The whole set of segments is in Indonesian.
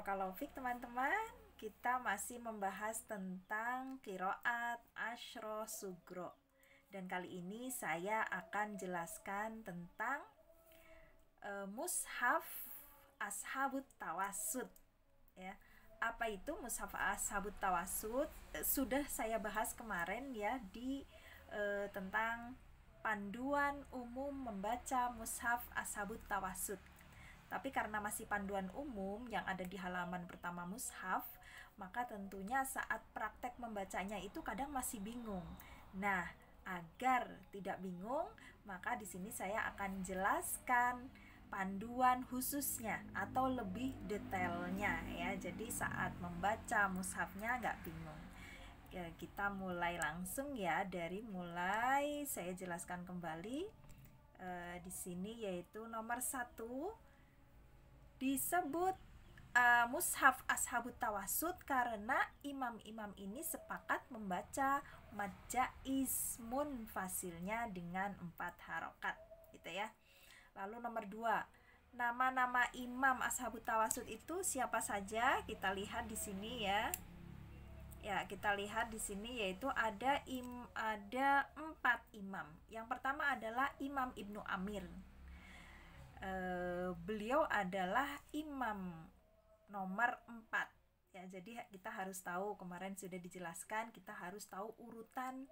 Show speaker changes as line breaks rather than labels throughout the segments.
Rokalofik teman-teman Kita masih membahas tentang Kiroat Ashro Sugro Dan kali ini saya akan jelaskan tentang uh, Mushaf Ashabut Tawasud ya apa itu Mushaf Ashabut Tawasud uh, sudah saya bahas kemarin ya di uh, tentang panduan umum membaca Mushaf Ashabut Tawasud tapi karena masih panduan umum yang ada di halaman pertama mushaf, maka tentunya saat praktek membacanya itu kadang masih bingung. Nah, agar tidak bingung, maka di sini saya akan jelaskan panduan khususnya atau lebih detailnya ya. Jadi saat membaca mushafnya nggak bingung. Ya, kita mulai langsung ya dari mulai saya jelaskan kembali e, di sini yaitu nomor satu disebut uh, mushaf ashabut tawasud karena imam-imam ini sepakat membaca majais munfasilnya dengan empat harokat gitu ya lalu nomor dua nama-nama imam ashabut tawasud itu siapa saja kita lihat di sini ya ya kita lihat di sini yaitu ada im ada empat imam yang pertama adalah imam ibnu amir uh, beliau adalah imam nomor 4 ya jadi kita harus tahu kemarin sudah dijelaskan kita harus tahu urutan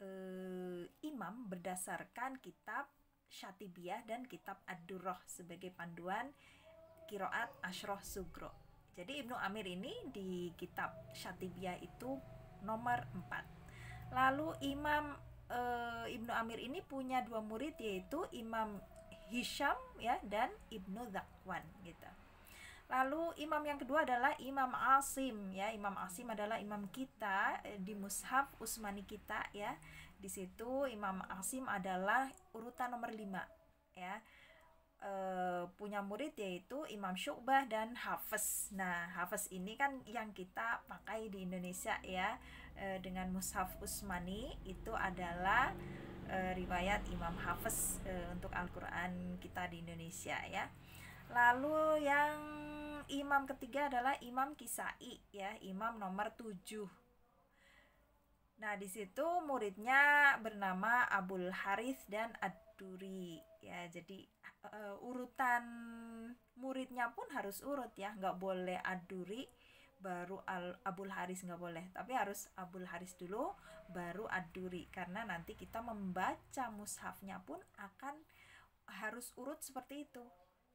uh, imam berdasarkan kitab Syatibiyah dan kitab Ad-Durrah sebagai panduan kiroat Ashroh Sugro. Jadi Ibnu Amir ini di kitab Syatibiyah itu nomor 4. Lalu Imam eh, Ibnu Amir ini punya dua murid yaitu Imam Hisham ya dan Ibnu Zakwan gitu. Lalu imam yang kedua adalah Imam Asim ya. Imam Asim adalah imam kita eh, di mushaf usmani kita ya. Di situ Imam Asim adalah urutan nomor 5 ya. E, punya murid yaitu Imam Syu'bah dan Hafiz. Nah, Hafiz ini kan yang kita pakai di Indonesia ya e, dengan mushaf usmani itu adalah Eh, riwayat Imam Hafiz uh, untuk Al-Qur'an kita di Indonesia ya. Lalu yang imam ketiga adalah Imam Kisai ya, imam nomor 7. Nah, di situ muridnya bernama Abul Haris dan ad ya. Jadi uh, urutan muridnya pun harus urut ya, nggak boleh ad baru Al Abul Haris nggak boleh tapi harus Abul Haris dulu baru ad karena nanti kita membaca mushafnya pun akan harus urut seperti itu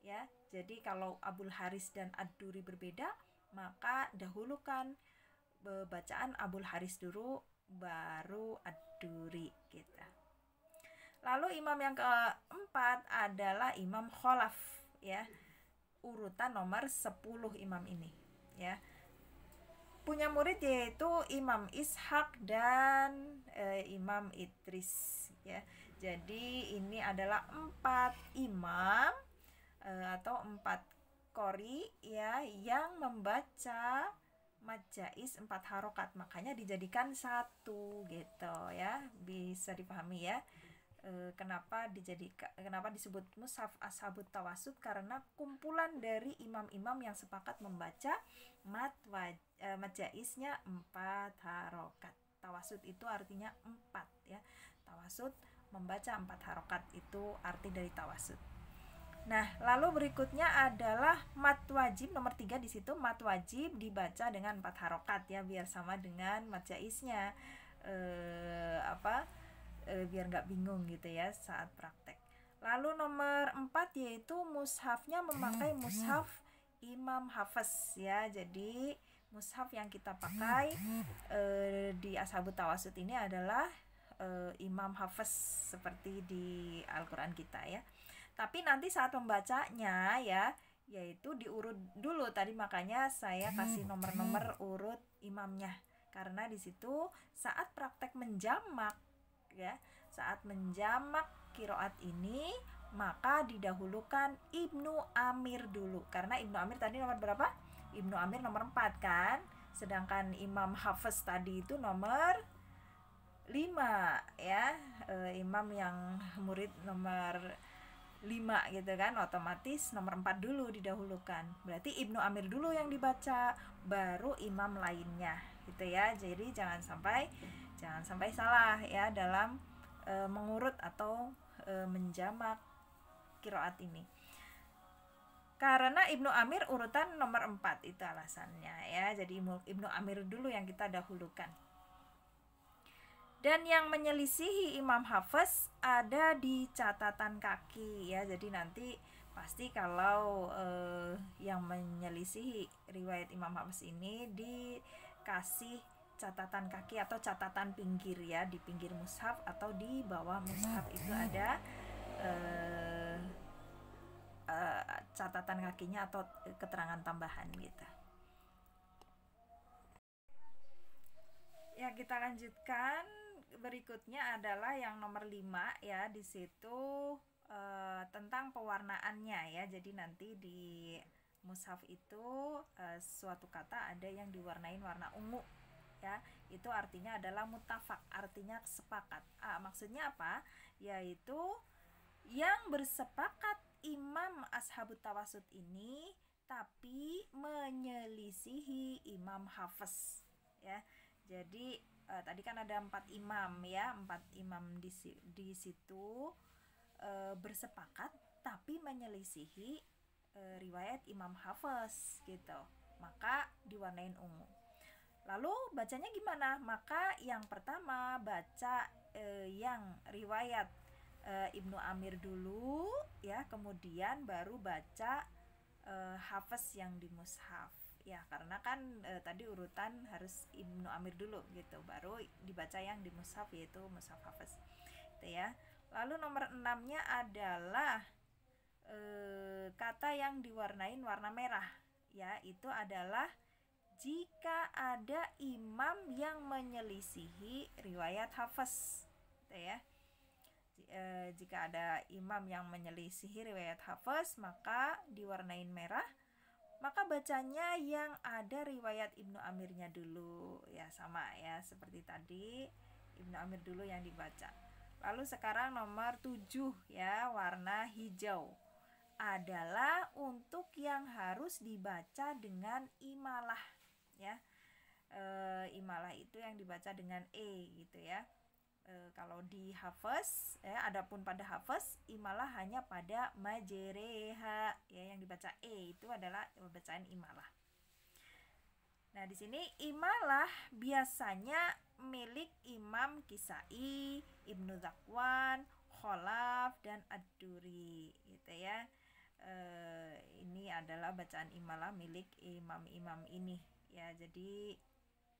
ya jadi kalau Abul Haris dan ad berbeda maka dahulukan e, bacaan Abul Haris dulu baru ad kita gitu. lalu imam yang keempat adalah imam kholaf ya urutan nomor 10 imam ini ya punya murid yaitu Imam Ishak dan e, Imam Idris ya. Jadi ini adalah empat imam e, atau empat kori ya yang membaca majais empat harokat makanya dijadikan satu gitu ya bisa dipahami ya Eh, kenapa dijadikan kenapa disebut mushaf ashabut tawasud karena kumpulan dari imam-imam yang sepakat membaca mat e, eh, majaisnya empat harokat tawasud itu artinya empat ya tawasud membaca empat harokat itu arti dari tawasud Nah, lalu berikutnya adalah mat wajib nomor tiga di situ mat wajib dibaca dengan empat harokat ya biar sama dengan mat eh, apa eh, biar nggak bingung gitu ya saat praktek. Lalu nomor empat yaitu mushafnya memakai hmm, mushaf hmm. Imam Hafiz ya. Jadi mushaf yang kita pakai eh, di Ashabut Tawasud ini adalah eh, Imam Hafiz seperti di Al-Qur'an kita ya. Tapi nanti saat membacanya ya yaitu diurut dulu tadi makanya saya hmm, kasih nomor-nomor urut imamnya karena disitu saat praktek menjamak ya. Saat menjamak kiroat ini maka didahulukan Ibnu Amir dulu karena Ibnu Amir tadi nomor berapa? Ibnu Amir nomor 4 kan? Sedangkan Imam Hafiz tadi itu nomor 5 ya. E, imam yang murid nomor 5 gitu kan otomatis nomor 4 dulu didahulukan berarti Ibnu Amir dulu yang dibaca baru imam lainnya gitu ya jadi jangan sampai Jangan sampai salah ya dalam e, mengurut atau e, menjamak kiroat ini. Karena Ibnu Amir urutan nomor 4 itu alasannya ya. Jadi Ibnu Amir dulu yang kita dahulukan. Dan yang menyelisihi Imam Hafiz ada di catatan kaki ya. Jadi nanti pasti kalau eh, yang menyelisihi riwayat Imam Hafiz ini dikasih catatan kaki atau catatan pinggir ya di pinggir mushaf atau di bawah mushaf itu ada uh, uh, catatan kakinya atau eh, keterangan tambahan gitu. Ya kita lanjutkan berikutnya adalah yang nomor 5 ya di situ uh, tentang pewarnaannya ya. Jadi nanti di mushaf itu uh, suatu kata ada yang diwarnain warna ungu ya itu artinya adalah mutafak artinya sepakat ah, maksudnya apa yaitu yang bersepakat imam ashabut tawasud ini tapi menyelisihi imam hafes ya jadi eh, tadi kan ada empat imam ya empat imam di di situ eh, bersepakat tapi menyelisihi eh, riwayat imam hafes gitu maka diwarnain ungu Lalu bacanya gimana? Maka yang pertama baca eh, yang riwayat eh, Ibnu Amir dulu ya, kemudian baru baca eh, hafes yang di mushaf. Ya, karena kan eh, tadi urutan harus Ibnu Amir dulu gitu, baru dibaca yang di mushaf yaitu mushaf hafes Gitu ya. Lalu nomor enamnya adalah eh, kata yang diwarnain warna merah ya, itu adalah jika ada imam yang menyelisihi riwayat hafes, gitu ya e, jika ada imam yang menyelisihi riwayat hafes, maka diwarnain merah maka bacanya yang ada riwayat Ibnu Amirnya dulu ya sama ya seperti tadi Ibnu Amir dulu yang dibaca lalu sekarang nomor 7 ya warna hijau adalah untuk yang harus dibaca dengan imalah ya e, imalah itu yang dibaca dengan e gitu ya e, kalau di hafes ya adapun pada hafes imalah hanya pada majereha ya yang dibaca e itu adalah bacaan imalah Nah, di sini imalah biasanya milik Imam Kisai, Ibnu Zakwan, Kholaf dan aduri gitu ya. Uh, ini adalah bacaan imalah milik imam-imam ini ya jadi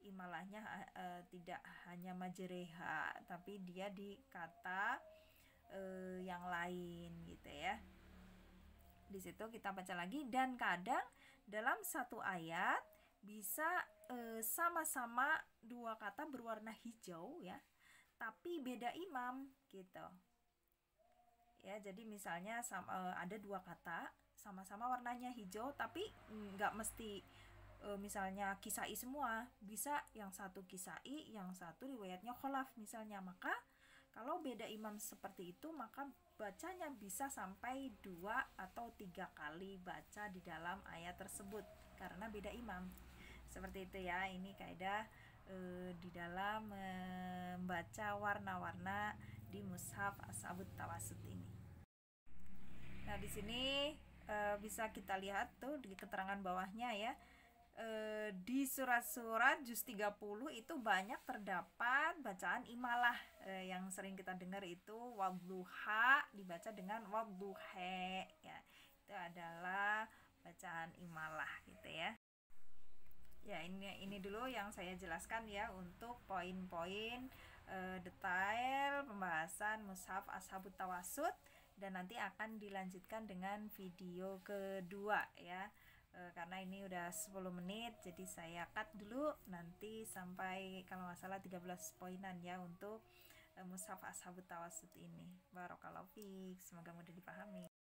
imalahnya uh, tidak hanya majereha tapi dia di kata uh, eh, yang lain gitu ya di situ kita baca lagi dan kadang dalam satu ayat bisa eh, sama-sama uh, dua kata berwarna hijau ya tapi beda imam gitu ya jadi misalnya sama, uh, ada dua kata sama-sama warnanya hijau tapi mm, nggak mesti e, misalnya kisai semua, bisa yang satu kisai, yang satu riwayatnya kholaf misalnya. Maka kalau beda imam seperti itu, maka bacanya bisa sampai dua atau tiga kali baca di dalam ayat tersebut karena beda imam. Seperti itu ya, ini kaidah e, di dalam eh, membaca warna-warna di mushaf asabut Tawasud ini. Nah, di sini e, bisa kita lihat tuh di keterangan bawahnya ya. Eh, di surat-surat juz 30 itu banyak terdapat bacaan imalah e, yang sering kita dengar itu wabduha dibaca dengan wabduhe ya. Itu adalah bacaan imalah gitu ya. Ya, ini ini dulu yang saya jelaskan ya untuk poin-poin e, detail pembahasan mushaf Ashabut Tawasud dan nanti akan dilanjutkan dengan video kedua ya. Eh, karena ini udah 10 menit jadi saya cut dulu nanti sampai kalau nggak salah 13 poinan ya untuk e, eh, mushaf ashabut tawasud ini kalau fix, semoga mudah dipahami